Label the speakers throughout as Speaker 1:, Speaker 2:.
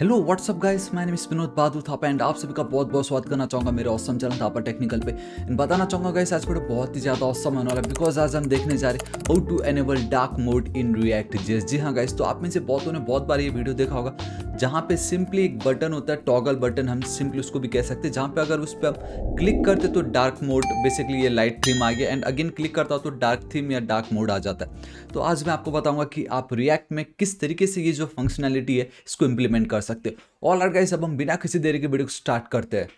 Speaker 1: hello what's up guys मैं name Vinod Bahadur Thapa and आप सभी का बहुत बहुत स्वागत करना चाहूँगा मेरे औसम चैनल थापा टेक्निकल पे एंड बताना चाहूँगा गाइस आज कोई बहुत ही ज़्यादा औसम होने वाला है बिकॉज आज हम देखने जा रहे हैं how to enable dark mode in React JS जी हाँ गाइस तो आप में से बहुतों ने बहुत बार ये वीडियो देखा होगा जहाँ पे सिंपली एक बटन होता है टॉगल बटन हम सिंपली उसको भी कह सकते हैं जहाँ पे अगर उस पर आप क्लिक करते तो डार्क मोड बेसिकली ये लाइट थीम आ गया एंड अगेन क्लिक करता हो तो डार्क थीम या डार्क मोड आ जाता है तो आज मैं आपको बताऊँगा कि आप रिएक्ट में किस तरीके से ये जो फंक्शनैलिटी है इसको इम्प्लीमेंट कर सकते हो ऑल आर गाइस अब हम बिना किसी देरी के वीडियो को स्टार्ट करते हैं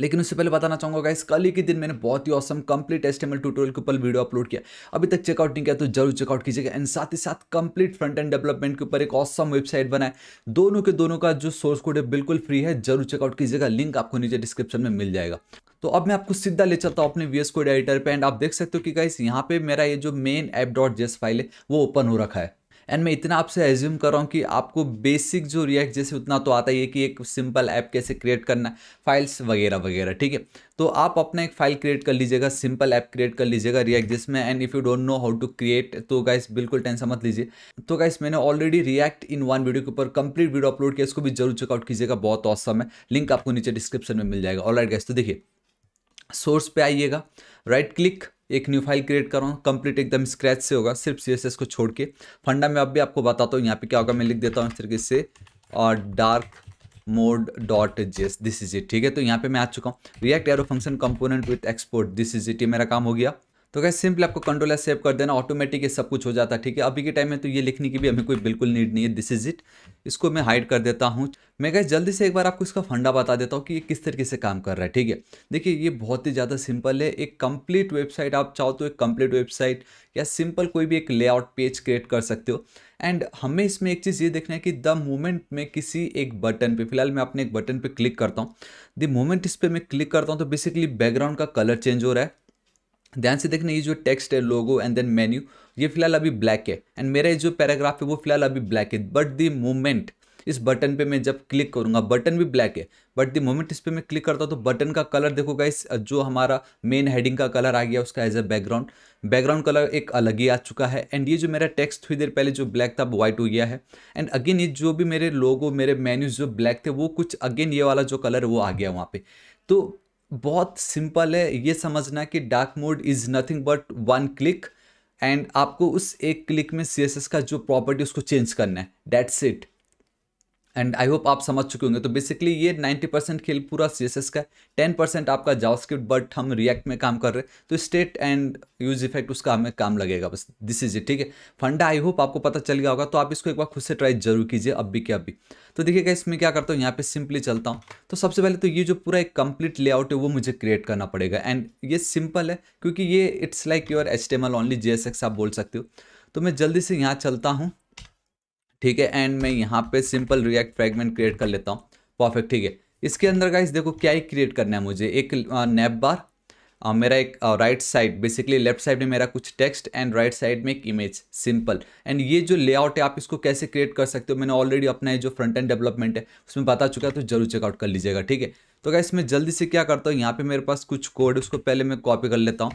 Speaker 1: लेकिन उससे पहले बताना चाहूंगा गाइस कल ही के दिन मैंने बहुत ही ऑसम कंप्लीट एस्टेमल ट्यूटोरियल के ऊपर वीडियो अपलोड किया अभी तक चेकआउट नहीं किया तो जरूर चेकआउट कीजिएगा एंड साथ ही साथ कंप्लीट फ्रंट एंड डेवलपमेंट के ऊपर एक ऑसम वेबसाइट बनाए दोनों के दोनों का जो सोर्स कोड है बिल्कुल फ्री है जरूर चेकआउट कीजिएगा लिंक आपको नीचे डिस्क्रिप्शन में मिल जाएगा तो अब मैं आपको सीधा ले चलता हूँ अपने वी एस कोड एडिटर पर एंड आप देख सकते हो कि गाइस यहाँ पे मेरा ये जो main app dot JS file है वो ओपन हो रखा है एंड मैं इतना आपसे एज्यूम कर रहा हूँ कि आपको बेसिक जो रिएक्ट जैसे उतना तो आता ही है कि एक सिंपल ऐप कैसे क्रिएट करना है फाइल्स वगैरह वगैरह ठीक है तो आप अपना एक फाइल क्रिएट कर लीजिएगा सिंपल ऐप क्रिएट कर लीजिएगा रिएक्ट जिसमें and if you don't know how to create तो गाइस बिल्कुल टेंशन मत लीजिए तो गाइस मैंने already React in one video के ऊपर कंप्लीट वीडियो अपलोड किया इसको भी जरूर चेकआउट कीजिएगा बहुत औसम है लिंक आपको नीचे डिस्क्रिप्शन में मिल जाएगा ऑल राइट गाइस तो देखिए सोर्स पे आइएगा राइट क्लिक एक न्यू फाइल क्रिएट कर रहा हूँ कंप्लीट एकदम स्क्रैच से होगा सिर्फ सी को छोड़ के फंडा में अब भी आपको बताता हूँ यहाँ पे क्या होगा मैं लिख देता हूँ इस तरीके से और dark mode dot JS this is it ठीक है तो यहाँ पे मैं आ चुका हूँ React arrow function component with export this is it ये मेरा काम हो गया तो क्या सिंपल आपको कंट्रोल सेव कर देना ऑटोमेटिक ये सब कुछ हो जाता है ठीक है अभी के टाइम में तो ये लिखने की भी हमें कोई बिल्कुल नीड नहीं है दिस इज इट इसको मैं हाइड कर देता हूँ मैं क्या जल्दी से एक बार आपको इसका फंडा बता देता हूँ कि ये किस तरीके से काम कर रहा है ठीक है देखिए ये बहुत ही ज़्यादा सिंपल है एक कम्प्लीट वेबसाइट आप चाहो तो एक कम्प्लीट वेबसाइट या सिंपल कोई भी एक लेआउट पेज क्रिएट कर सकते हो एंड हमें इसमें एक चीज़ ये देखना है कि द मोमेंट में किसी एक बटन पे फिलहाल मैं अपने एक बटन पे क्लिक करता हूँ द मोमेंट इस पर मैं क्लिक करता हूँ तो बेसिकली बैकग्राउंड का कलर चेंज हो रहा है ध्यान से देखना ये जो टेक्स्ट है लोगो एंड देन मेन्यू ये फिलहाल अभी ब्लैक है एंड मेरा ये जो पैराग्राफ है वो फिलहाल अभी ब्लैक है बट दी मोमेंट इस बटन पे मैं जब क्लिक करूँगा बटन भी ब्लैक है बट दी मोमेंट इस पर मैं क्लिक करता हूँ तो बटन का कलर देखो इस जो हमारा मेन हेडिंग का कलर आ गया उसका as a background background colour एक अलग ही आ चुका है एंड ये जो मेरा टेक्स्ट थोड़ी देर पहले जो ब्लैक था व्हाइट हो गया है एंड अगेन ये जो भी मेरे लोगो मेरे मेन्यूज जो ब्लैक थे वो कुछ अगेन ये वाला जो कलर वो आ गया वहाँ पे तो बहुत सिंपल है ये समझना कि dark mode is nothing but one click and आपको उस एक क्लिक में सी का जो प्रॉपर्टी उसको चेंज करना है that's it and I hope आप समझ चुके होंगे तो बेसिकली ये 90 परसेंट खेल पूरा सी एस एस का टेन परसेंट आपका जावास्क्रिप्ट बट हम रिएक्ट में काम कर रहे हैं तो स्टेट एंड यूज इफेक्ट उसका हमें काम लगेगा बस दिस इज इट ठीक है फंडा आई होप आपको पता चल गया होगा तो आप इसको एक बार खुद से ट्राई जरूर कीजिए अब भी क्या अभी तो देखिएगा इसमें क्या करता हूँ यहाँ पे सिंपली चलता हूँ तो सबसे पहले तो ये जो पूरा एक कंप्लीट लेआउट है वो मुझे क्रिएट करना पड़ेगा एंड ये सिंपल है क्योंकि ये it's like your H only J आप बोल सकते हो तो मैं जल्दी से यहाँ चलता हूँ ठीक है एंड मैं यहाँ पे सिंपल रिएक्ट फ्रेगमेंट क्रिएट कर लेता हूँ परफेक्ट ठीक है इसके अंदर इस देखो क्या ही क्रिएट करना है मुझे एक नैप बार मेरा एक right side basically left side में मेरा कुछ टेक्स्ट एंड राइट साइड में एक इमेज सिंपल एंड ये जो लेआउट है आप इसको कैसे क्रिएट कर सकते हो मैंने ऑलरेडी अपना जो फ्रंट एंड डेवलपमेंट है उसमें बता चुका है तो जरूर चेकआउट कर लीजिएगा ठीक है तो क्या इसमें जल्दी से क्या करता हूँ यहाँ पे मेरे पास कुछ कोड उसको पहले मैं कॉपी कर लेता हूँ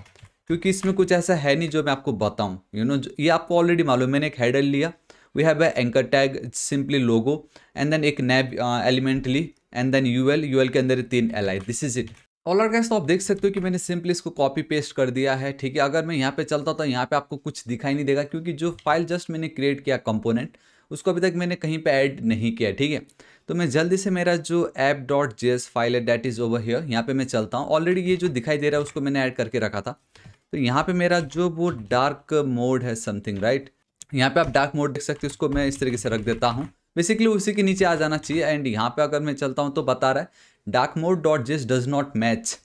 Speaker 1: क्योंकि इसमें कुछ ऐसा है नहीं जो मैं आपको बताऊँ यू नो ये आपको ऑलरेडी मालूम मैंने एक हैडल लिया we have a anchor tag it's simply logo and then ek nav uh, elementally and then ul ul के अंदर तीन li this is it all और गैस तो आप देख सकते हो कि मैंने सिंपली इसको कॉपी पेस्ट कर दिया है ठीक है अगर मैं यहाँ पे चलता तो यहाँ पे आपको कुछ दिखाई नहीं देगा क्योंकि जो फाइल जस्ट मैंने क्रिएट किया कंपोनेंट उसको अभी तक मैंने कहीं पे ऐड नहीं किया ठीक है तो मैं जल्दी से मेरा जो app dot J S file है डैट इज़ ओवर हियर यहाँ पर मैं चलता हूँ ऑलरेडी ये जो दिखाई दे रहा है उसको मैंने ऐड करके रखा था तो यहाँ पर मेरा जो वो डार्क मोड है समथिंग राइट यहाँ पे आप डार्क मोड देख सकते हो इसको मैं इस तरीके से रख देता हूँ बेसिकली उसी के नीचे आ जाना चाहिए एंड यहाँ पे अगर मैं चलता हूँ तो बता रहा है dark mode dot JS does not match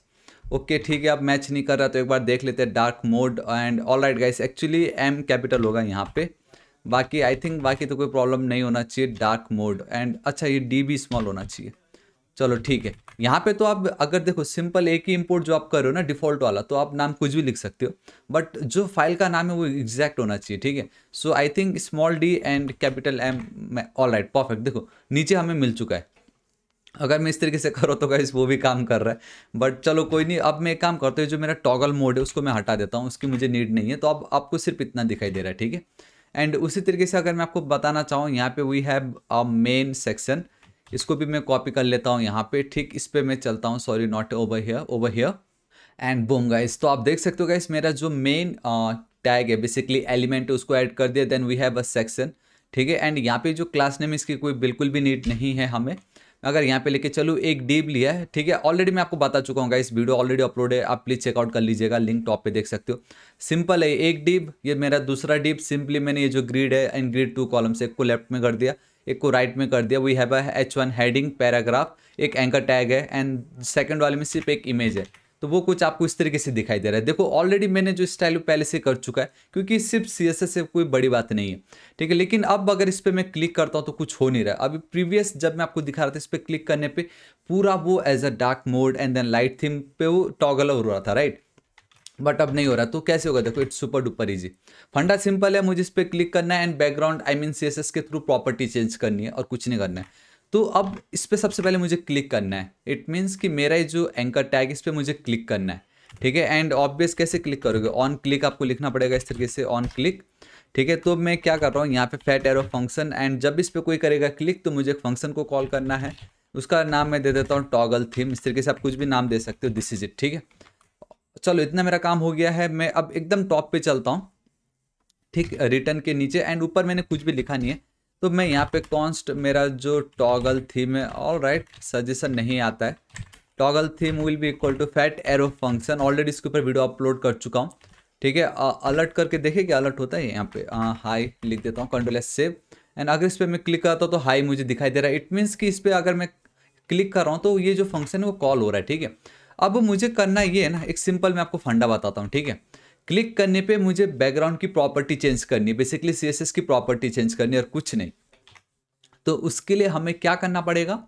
Speaker 1: okay ठीक है आप मैच नहीं कर रहा तो एक बार देख लेते हैं dark mode and all right guys actually M capital होगा यहाँ पे बाकी आई थिंक बाकी तो कोई प्रॉब्लम नहीं होना चाहिए डार्क मोड एंड अच्छा ये डी बी स्मॉल होना चाहिए चलो ठीक है यहाँ पे तो आप अगर देखो सिंपल एक ही इंपोर्ट जो आप कर रहे हो ना डिफॉल्ट वाला तो आप नाम कुछ भी लिख सकते हो बट जो फाइल का नाम है वो एग्जैक्ट होना चाहिए ठीक है so I think small D and capital M all right perfect देखो नीचे हमें मिल चुका है अगर मैं इस तरीके से करो तो गाइस वो भी काम कर रहा है बट चलो कोई नहीं अब मैं एक काम करते हुए जो मेरा टॉगल मोड है उसको मैं हटा देता हूँ उसकी मुझे नीड नहीं है तो अब आपको सिर्फ इतना दिखाई दे रहा है ठीक है एंड उसी तरीके से अगर मैं आपको बताना चाहूँ यहाँ पे we have a main section इसको भी मैं कॉपी कर लेता हूँ यहाँ पे ठीक इस पर मैं चलता हूँ sorry not over here over here and boom guys तो आप देख सकते हो गाइस मेरा जो मेन टैग है बेसिकली एलिमेंट है उसको ऐड कर दिया then we have a section ठीक है एंड यहाँ पे जो क्लास नेम इसकी कोई बिल्कुल भी नीड नहीं है हमें अगर यहाँ पे लेके चलूँ एक डीप लिया है ठीक है ऑलरेडी मैं आपको बता चुका हूँ इस वीडियो ऑलरेडी अपलोड है आप प्लीज़ चेकआउट कर लीजिएगा लिंक टॉप पे देख सकते हो सिंपल है एक डीप ये मेरा दूसरा डीप सिंपली मैंने ये जो ग्रीड है एंड ग्रीड टू कॉलम से को लेफ्ट में कर दिया एक को राइट में कर दिया we have H one heading paragraph एक एंकर टैग है एंड सेकेंड वाले में सिर्फ एक इमेज है तो वो कुछ आपको इस तरीके से दिखाई दे रहा है देखो ऑलरेडी मैंने जो स्टाइल वो पहले से कर चुका है क्योंकि सिर्फ सी एस एस कोई बड़ी बात नहीं है ठीक है लेकिन अब अगर इस पर मैं क्लिक करता हूँ तो कुछ हो नहीं रहा है अभी प्रीवियस जब मैं आपको दिखा रहा था इस पर क्लिक करने पर पूरा वो as a dark mode and then light theme पे वो टॉगल हो रहा था राइट बट अब नहीं हो रहा तो कैसे होगा देखो इट्स सुपर डुपर इजी फंडा सिंपल है मुझे इस पर क्लिक करना है and background I mean C के थ्रू प्रॉपर्टी चेंज करनी है और कुछ नहीं करना है तो अब इस पर सबसे पहले मुझे क्लिक करना है इट मीन्स कि मेरा ही जो एंकर टैग इस पर मुझे क्लिक करना है ठीक है एंड ऑब्वियस कैसे क्लिक करोगे ऑन क्लिक आपको लिखना पड़ेगा इस तरीके से ऑन क्लिक ठीक है तो मैं क्या कर रहा हूँ यहाँ पे फैट एरो फंक्शन एंड जब इस पर कोई करेगा क्लिक तो मुझे फंक्शन को कॉल करना है उसका नाम मैं दे देता हूँ टॉगल थीम इस तरीके से आप कुछ भी नाम दे सकते हो दिस इज इट ठीक है चलो इतना मेरा काम हो गया है मैं अब एकदम टॉप पे चलता हूँ ठीक रिटर्न के नीचे एंड ऊपर मैंने कुछ भी लिखा नहीं है तो मैं यहाँ पे कॉन्स्ट मेरा जो टॉगल थीम है ऑल राइट सजेशन नहीं आता है toggle theme will be equal to fat arrow function already इसके ऊपर वीडियो अपलोड कर चुका हूँ ठीक है अलर्ट करके देखे कि अलर्ट होता है यहाँ पे हाई लिख देता हूँ कंट्रोल सेव एंड अगर इस पर मैं क्लिक करता हूँ तो हाई मुझे दिखाई दे रहा है इट मीन्स कि इस पर अगर मैं क्लिक कर रहा हूँ तो ये जो फंक्शन है वो कॉल हो रहा है ठीक है अब मुझे करना ये है ना एक सिंपल मैं आपको फंडा बताता हूँ ठीक है क्लिक करने पे मुझे बैकग्राउंड की प्रॉपर्टी चेंज करनी है बेसिकली सी की प्रॉपर्टी चेंज करनी और कुछ नहीं तो उसके लिए हमें क्या करना पड़ेगा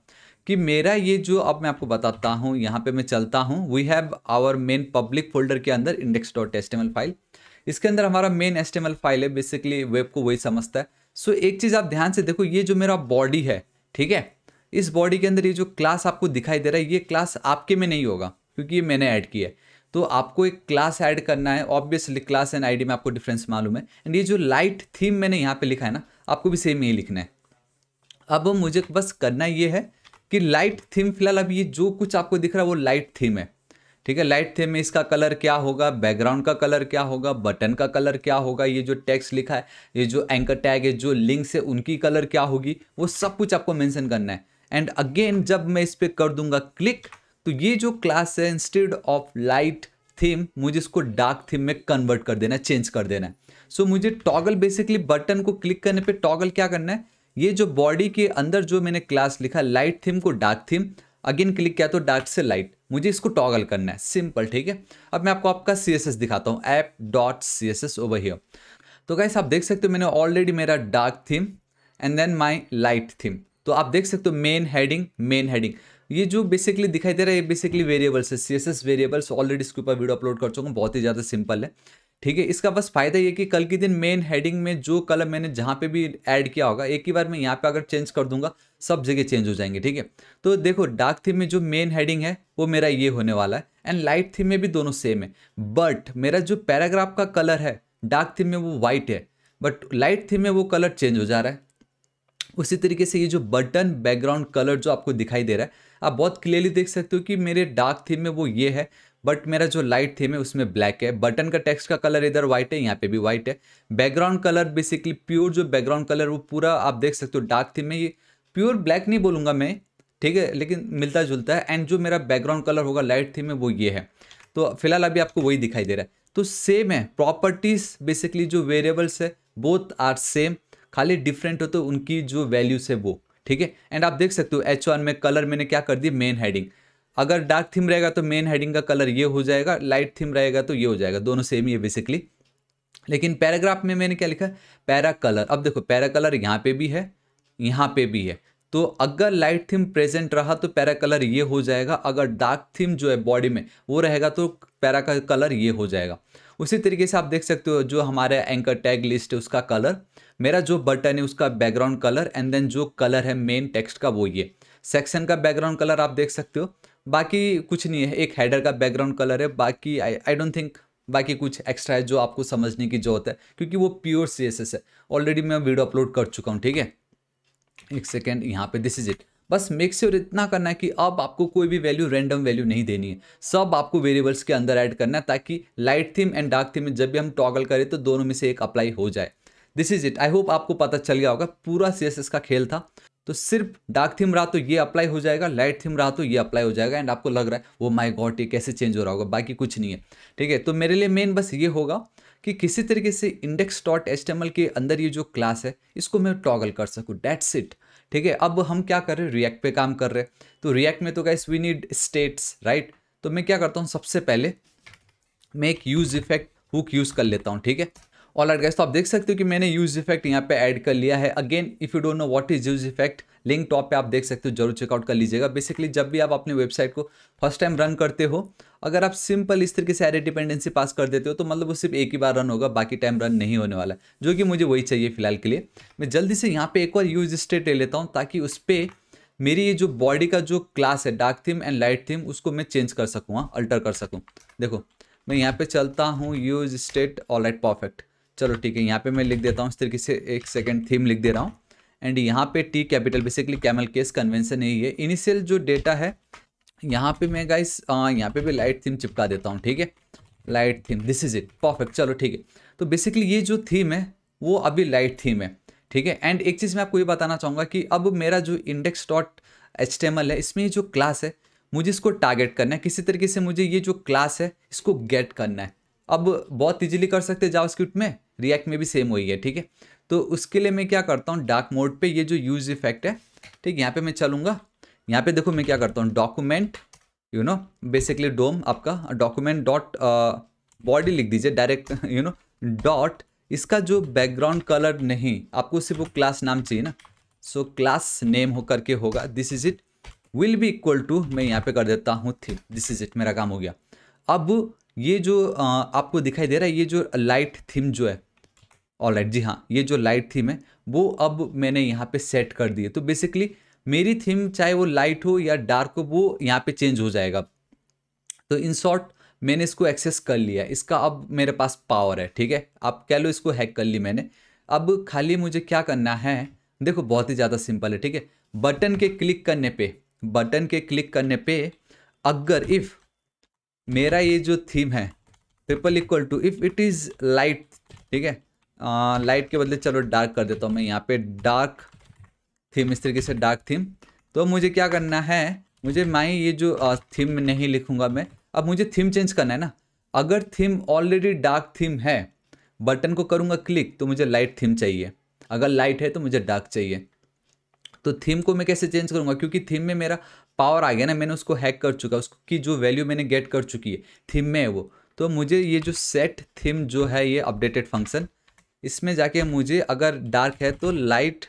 Speaker 1: कि मेरा ये जो अब मैं आपको बताता हूँ यहाँ पे मैं चलता हूँ we have our main public folder के अंदर इंडेक्स डॉट एस्टेमल फाइल इसके अंदर हमारा मेन एस्टेमल फाइल है बेसिकली वेब को वही समझता है सो so, एक चीज़ आप ध्यान से देखो ये जो मेरा बॉडी है ठीक है इस बॉडी के अंदर ये जो क्लास आपको दिखाई दे रहा है ये क्लास आपके में नहीं होगा क्योंकि ये मैंने ऐड किया है तो आपको एक क्लास ऐड करना है ऑब्वियसली क्लास एंड आईडी में आपको डिफरेंस मालूम है एंड ये जो लाइट थीम मैंने यहाँ पे लिखा है ना आपको भी सेम यही लिखना है अब मुझे बस करना ये है कि लाइट थीम फिलहाल अब ये जो कुछ आपको दिख रहा है वो लाइट थीम है ठीक है लाइट थीम में इसका कलर क्या होगा बैकग्राउंड का कलर क्या होगा बटन का कलर क्या होगा ये जो टेक्स्ट लिखा है ये जो एंकर टैग है जो लिंक्स है उनकी कलर क्या होगी वो सब कुछ आपको मैंशन करना है एंड अगेन जब मैं इस पर कर दूंगा क्लिक तो ये जो क्लास है इंस्टेड ऑफ लाइट थीम मुझे इसको डार्क थीम में कन्वर्ट कर देना है चेंज कर देना है सो so, मुझे टॉगल बेसिकली बटन को क्लिक करने पे टॉगल क्या करना है ये जो बॉडी के अंदर जो मैंने क्लास लिखा लाइट थीम को डार्क थीम अगेन क्लिक किया तो डार्क से लाइट मुझे इसको टॉगल करना है सिंपल ठीक है अब मैं आपको आपका सी दिखाता हूँ app dot C S S over here तो गाइस आप देख सकते हो मैंने ऑलरेडी मेरा dark theme and then my light theme तो आप देख सकते हो मेन हेडिंग मेन हेडिंग ये जो बेसिकली दिखाई दे रहा है ये बेसिकली वेरिएबल्स है सी एस वेरिएबल्स ऑलरेडी इसके ऊपर वीडियो अपलोड कर चुका हूँ बहुत ही ज़्यादा सिंपल है ठीक है इसका बस फायदा ये कि कल के दिन मेन हेडिंग में जो कलर मैंने जहाँ पे भी ऐड किया होगा एक ही बार मैं यहाँ पे अगर चेंज कर दूंगा सब जगह चेंज हो जाएंगे ठीक है तो देखो डार्क थीम में जो मेन हेडिंग है वो मेरा ये होने वाला है एंड लाइट थीम में भी दोनों सेम है बट मेरा जो पैराग्राफ का कलर है डार्क थीम में वो वाइट है बट लाइट थीम में वो कलर चेंज हो जा रहा है उसी तरीके से ये जो बटन बैकग्राउंड कलर जो आपको दिखाई दे रहा है आप बहुत क्लियरली देख सकते हो कि मेरे डार्क थीम में वो ये है बट मेरा जो लाइट थीम है उसमें ब्लैक है बटन का टेक्स्ट का कलर इधर व्हाइट है यहाँ पे भी व्हाइट है बैकग्राउंड कलर बेसिकली प्योर जो बैकग्राउंड कलर वो पूरा आप देख सकते हो डार्क थीम में ये प्योर ब्लैक नहीं बोलूँगा मैं ठीक है लेकिन मिलता जुलता है एंड जो मेरा बैकग्राउंड कलर होगा लाइट थीम में वो ये है तो फिलहाल अभी आपको वही दिखाई दे रहा है तो सेम है प्रॉपर्टीज़ बेसिकली जो वेरिएबल्स है बोथ आर सेम खाली डिफरेंट हो तो उनकी जो वैल्यूज़ है वो ठीक है एंड आप देख सकते हो एच वन में कलर मैंने क्या कर दिया मेन हेडिंग अगर डार्क थीम रहेगा तो मेन हेडिंग का कलर ये हो जाएगा लाइट थीम रहेगा तो ये हो जाएगा दोनों सेम ही है बेसिकली लेकिन पैराग्राफ में मैंने क्या लिखा है पैरा कलर अब देखो पैरा कलर यहाँ पे भी है यहाँ पे भी है तो अगर लाइट थीम प्रेजेंट रहा तो पैरा कलर ये हो जाएगा अगर डार्क थीम जो है बॉडी में वो रहेगा तो पैरा का कलर ये हो जाएगा उसी तरीके से आप देख सकते हो जो हमारे एंकर टैग लिस्ट है उसका कलर मेरा जो बटन है उसका बैकग्राउंड कलर एंड देन जो कलर है मेन टेक्स्ट का वो ये सेक्शन का बैकग्राउंड कलर आप देख सकते हो बाकी कुछ नहीं है एक हेडर का बैकग्राउंड कलर है बाकी आई डोंट थिंक बाकी कुछ एक्स्ट्रा है जो आपको समझने की जरूरत है क्योंकि वो प्योर सी है ऑलरेडी मैं वीडियो अपलोड कर चुका हूँ ठीक है एक सेकेंड यहाँ पे दिस इज इट बस मेक श्योर इतना करना है कि अब आपको कोई भी वैल्यू रैंडम वैल्यू नहीं देनी है सब आपको वेरिएबल्स के अंदर ऐड करना है ताकि light theme and dark theme में जब भी हम टॉगल करें तो दोनों में से एक अप्लाई हो जाए this is it I hope आपको पता चल गया होगा पूरा सी का खेल था तो सिर्फ डार्क थीम रहा तो ये अप्लाई हो जाएगा लाइट थीम रहा तो ये अप्लाई हो जाएगा एंड आपको लग रहा है वो माई गॉट ये कैसे चेंज हो रहा होगा बाकी कुछ नहीं है ठीक है तो मेरे लिए मेन बस ये होगा कि किसी तरीके से इंडेक्स डॉट एच के अंदर ये जो क्लास है इसको मैं टॉगल कर सकूँ डेट्स इट ठीक है अब हम क्या कर रहे हैं रिएक्ट पे काम कर रहे हैं तो रिएक्ट में तो guys we need states right तो मैं क्या करता हूँ सबसे पहले मैं एक यूज़ इफेक्ट हुक यूज़ कर लेता हूँ ठीक है ऑल एट गैस तो आप देख सकते हो कि मैंने यूज इफेक्ट यहाँ पे ऐड कर लिया है again if you don't know what is use effect link top पे आप देख सकते हो जरूर चेकआउट कर लीजिएगा बेसिकली जब भी आप अपने वेबसाइट को फर्स्ट टाइम रन करते हो अगर आप सिंपल इस तरीके से एरे डिपेंडेंसी पास कर देते हो तो मतलब वो सिर्फ एक ही बार रन होगा बाकी टाइम रन नहीं होने वाला जो कि मुझे वही चाहिए फिलहाल के लिए मैं जल्दी से यहाँ पर एक बार यूज स्टेट ले लेता हूँ ताकि उस पर मेरी ये जो बॉडी का जो क्लास है dark theme and light theme उसको मैं चेंज कर सकूँ अल्टर हाँ, कर सकूँ देखो मैं यहाँ पे चलता हूँ use state all right perfect चलो ठीक है यहाँ पे मैं लिख देता हूँ इस तरीके से एक सेकेंड थीम लिख दे रहा हूँ एंड यहाँ पे T capital basically camel case convention यही है इनिशियल जो डेटा है यहाँ पे मैं गाइस यहाँ पे भी लाइट थीम चिपका देता हूँ ठीक है light theme this is it perfect चलो ठीक है तो बेसिकली ये जो थीम है वो अभी लाइट थीम है ठीक है एंड एक चीज़ मैं आपको ये बताना चाहूँगा कि अब मेरा जो इंडेक्स डॉट एच है इसमें जो क्लास है मुझे इसको टारगेट करना है किसी तरीके से मुझे ये जो क्लास है इसको गेट करना है अब बहुत इजीली कर सकते हैं जावास्क्रिप्ट में रिएक्ट में भी सेम वही है ठीक है तो उसके लिए मैं क्या करता हूँ डार्क मोड पे ये जो यूज इफेक्ट है ठीक यहाँ पे मैं चलूँगा यहाँ पे देखो मैं क्या करता हूँ document you know basically DOM आपका डॉक्यूमेंट डॉट बॉडी लिख दीजिए डायरेक्ट यू नो डॉट इसका जो बैकग्राउंड कलर नहीं आपको सिर्फ वो क्लास नाम चाहिए ना सो क्लास नेम हो करके होगा this is it will be equal to मैं यहाँ पे कर देता हूँ थी दिस इज इट मेरा काम हो गया अब ये जो आपको दिखाई दे रहा है ये जो लाइट थीम जो है ऑल राइट जी हाँ ये जो लाइट थीम है वो अब मैंने यहाँ पे सेट कर दी है तो बेसिकली मेरी थीम चाहे वो लाइट हो या डार्क हो वो यहाँ पे चेंज हो जाएगा तो इन शॉर्ट मैंने इसको एक्सेस कर लिया इसका अब मेरे पास पावर है ठीक है आप कह लो इसको हैक कर ली मैंने अब खाली मुझे क्या करना है देखो बहुत ही ज़्यादा सिंपल है ठीक है बटन के क्लिक करने पर बटन के क्लिक करने पर अगर इफ़ मेरा ये जो थीम है triple equal to if it is light ठीक है लाइट के बदले चलो डार्क कर देता हूँ मैं यहाँ पे डार्क थीम इस तरीके से डार्क थीम तो मुझे क्या करना है मुझे माई ये जो थीम नहीं लिखूंगा मैं अब मुझे थीम चेंज करना है ना अगर थीम ऑलरेडी डार्क थीम है बटन को करूँगा क्लिक तो मुझे लाइट थीम चाहिए अगर लाइट है तो मुझे डार्क चाहिए तो थीम को मैं कैसे चेंज करूँगा क्योंकि थीम में मेरा पावर आ गया ना मैंने उसको हैक कर चुका उसकी जो वैल्यू मैंने गेट कर चुकी है थीम में है वो तो मुझे ये जो सेट थीम जो है ये अपडेटेड फंक्शन इसमें जाके मुझे अगर डार्क है तो लाइट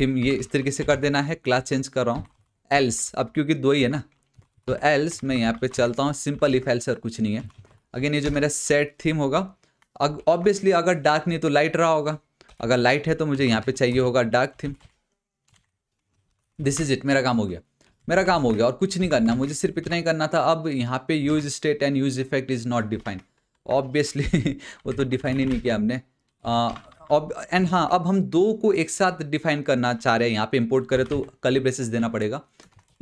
Speaker 1: थीम ये इस तरीके से कर देना है क्लास चेंज कर रहा हूँ एल्स अब क्योंकि दो ही है ना तो एल्स मैं यहाँ पे चलता हूँ सिंपल इफ एल्स और कुछ नहीं है अगेन ये जो मेरा सेट थीम होगा अग ऑब्वियसली अगर डार्क नहीं तो लाइट रहा होगा अगर लाइट है तो मुझे यहाँ पे चाहिए होगा dark theme this is it मेरा काम हो गया मेरा काम हो गया और कुछ नहीं करना मुझे सिर्फ इतना ही करना था अब यहाँ पे use state and use effect is not defined obviously वो तो डिफाइन ही नहीं किया हमने एंड हाँ अब हम दो को एक साथ डिफाइन करना चाह रहे हैं यहाँ पे इंपोर्ट करें तो कली ब्रेसेस देना पड़ेगा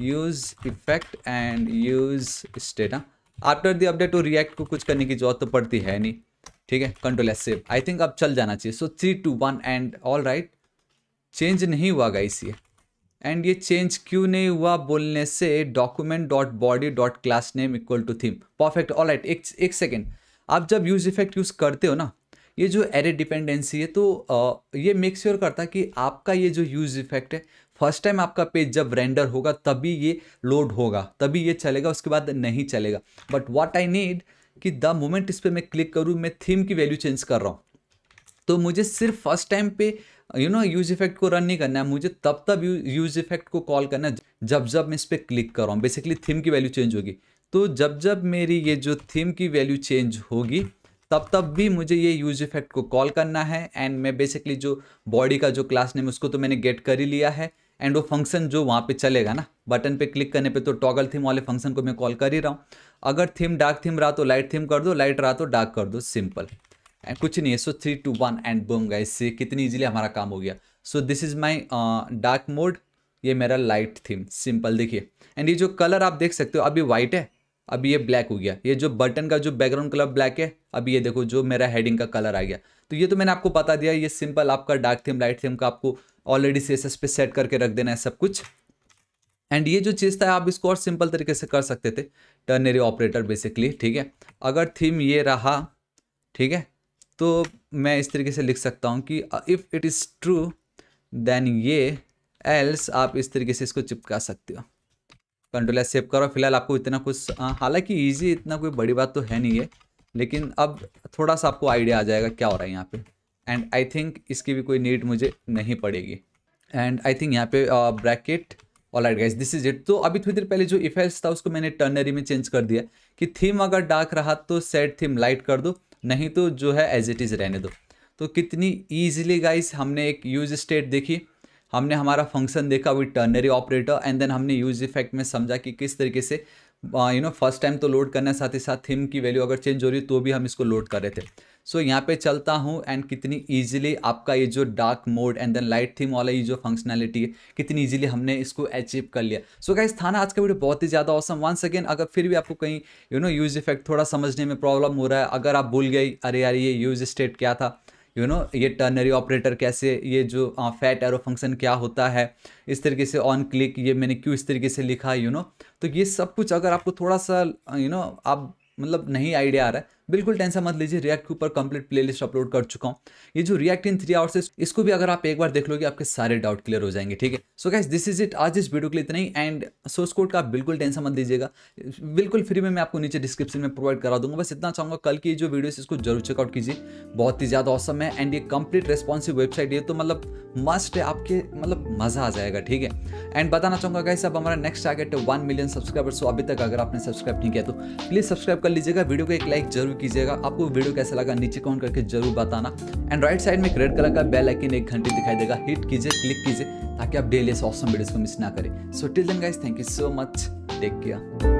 Speaker 1: use effect and use state हाँ after the update to React को कुछ करने की जरूरत तो पड़ती है नहीं ठीक है control S save I think अब चल जाना चाहिए so three two one and all right change नहीं हुआ गाइस ये एंड ये चेंज क्यों नहीं हुआ बोलने से document dot body dot class name equal to theme perfect all right एक एक सेकेंड आप जब यूज इफेक्ट यूज़ करते हो ना ये जो एरे डिपेंडेंसी है तो आ, ये मेक श्योर sure करता है कि आपका ये जो यूज इफेक्ट है फर्स्ट टाइम आपका पेज जब रेंडर होगा तभी ये लोड होगा तभी ये चलेगा उसके बाद नहीं चलेगा बट वॉट आई नीड कि द मोमेंट इस पर मैं क्लिक करूँ मैं थीम की वैल्यू चेंज कर रहा हूँ तो मुझे सिर्फ फर्स्ट टाइम पे यू नो यूज इफेक्ट को रन नहीं करना है मुझे तब तब यूज इफेक्ट को कॉल करना है जब जब मैं इस पर क्लिक कर रहा हूँ बेसिकली थीम की वैल्यू चेंज होगी तो जब जब मेरी ये जो थीम की वैल्यू चेंज होगी तब तब भी मुझे ये यूज इफेक्ट को कॉल करना है एंड मैं बेसिकली जो बॉडी का जो क्लास नेम उसको तो मैंने गेट कर ही लिया है एंड वो फंक्शन जो वहाँ पे चलेगा ना बटन पे क्लिक करने पे तो टॉगल थीम वाले फंक्शन को मैं कॉल कर ही रहा हूँ अगर थीम डार्क थीम रहा तो लाइट थीम कर दो लाइट रहा तो डार्क कर दो सिंपल एंड कुछ नहीं है so three two one and boom गए इससे कितनी ईजिली हमारा काम हो गया so this is my dark mode ये मेरा लाइट थीम सिंपल देखिए एंड ये जो कलर आप देख सकते हो अभी व्हाइट है अभी ये ब्लैक हो गया ये जो बटन का जो बैकग्राउंड कलर ब्लैक है अभी ये देखो जो मेरा हेडिंग का कलर आ गया तो ये तो मैंने आपको बता दिया ये सिंपल आपका डार्क थीम लाइट थीम का आपको ऑलरेडी सी पे सेट करके रख देना है सब कुछ एंड ये जो चीज़ था आप इसको और सिंपल तरीके से कर सकते थे टर्नरी ऑपरेटर बेसिकली ठीक है अगर थीम ये रहा ठीक है तो मैं इस तरीके से लिख सकता हूँ कि if it is true then ये एल्स आप इस तरीके से इसको चिपका सकते हो कंट्रोल सेव करो फिलहाल आपको इतना कुछ हालांकि इजी इतना कोई बड़ी बात तो है नहीं है लेकिन अब थोड़ा सा आपको आइडिया आ जाएगा क्या हो रहा है यहाँ पे एंड आई थिंक इसकी भी कोई नीड मुझे नहीं पड़ेगी एंड आई थिंक यहाँ पे bracket all right guys this is it तो अभी थोड़ी देर पहले जो इफेक्ट्स था उसको मैंने टर्नरी में चेंज कर दिया कि थीम अगर डार्क रहा तो सेट थीम लाइट कर दो नहीं तो जो है एज इट इज़ रहने दो तो कितनी ईजिली गाइस हमने एक यूज स्टेट देखी हमने हमारा फंक्शन देखा with ternary operator and then हमने यूज इफेक्ट में समझा कि किस तरीके से यू नो फर्स्ट टाइम तो लोड करना साथ ही साथ थीम की वैल्यू अगर चेंज हो रही तो भी हम इसको लोड कर रहे थे सो यहाँ पे चलता हूँ एंड कितनी ईजिली आपका ये जो dark mode and then light theme वाला ये जो फंक्शनैलिटी है कितनी ईजिली हमने इसको अचीव कर लिया सो क्या था ना आज का वीडियो बहुत ही ज़्यादा औसम वंस अगेन अगर फिर भी आपको कहीं यू नो यूज़ इफेक्ट थोड़ा समझने में प्रॉब्लम हो रहा है अगर आप भूल गई अरे यार ये यूज स्टेट क्या था यू you नो know, ये टर्नरी ऑपरेटर कैसे ये जो फैट एरो फंक्शन क्या होता है इस तरीके से ऑन क्लिक ये मैंने क्यों इस तरीके से लिखा है यू नो तो ये सब कुछ अगर आपको थोड़ा सा यू you नो know, आप मतलब नहीं आइडिया आ रहा है बिल्कुल टेंशन मत लीजिए रिएक्ट के ऊपर कंप्लीट प्लेलिस्ट अपलोड कर चुका हूँ ये जो रिएक्ट इन थ्री आवर्स है इसको भी अगर आप एक बार देख लोगे आपके सारे डाउट क्लियर हो जाएंगे ठीक है so guys this is it आज इस वीडियो के लिए इतना ही एंड सोर्स कोड का बिल्कुल टेंशन मत लीजिएगा बिल्कुल फ्री में मैं आपको नीचे डिस्क्रिप्शन में प्रोवाइड करा दूंगा बस इतना चाहूंगा कल की जो वीडियो इसको जरूर चेकआउट कीजिए बहुत ही ज़्यादा औसम है एंड ये कंप्लीट रेस्पॉन्सिव वेबसाइट ये तो मतलब मस्ट है आपके मतलब मज़ा आ जाएगा ठीक है एंड बताना चाहूंगा गैस अब हमारा नेक्स्ट टारगेट है वन मिलियन सब्सक्राइबर अभी तक अगर आपने सब्सक्राइब नहीं किया तो प्लीज़ सब्सक्राइब कर लीजिएगा वीडियो को एक लाइक जरूर कीजिएगा आपको वीडियो कैसा लगा नीचे कमेंट करके जरूर बताना एंड राइट साइड में रेड कलर का बेल आइकन एक घंटे दिखाई देगा हिट कीजिए क्लिक कीजिए ताकि आप डेली ऐसे ऑसम वीडियोस को मिस ना करें so till then guys thank you so much take care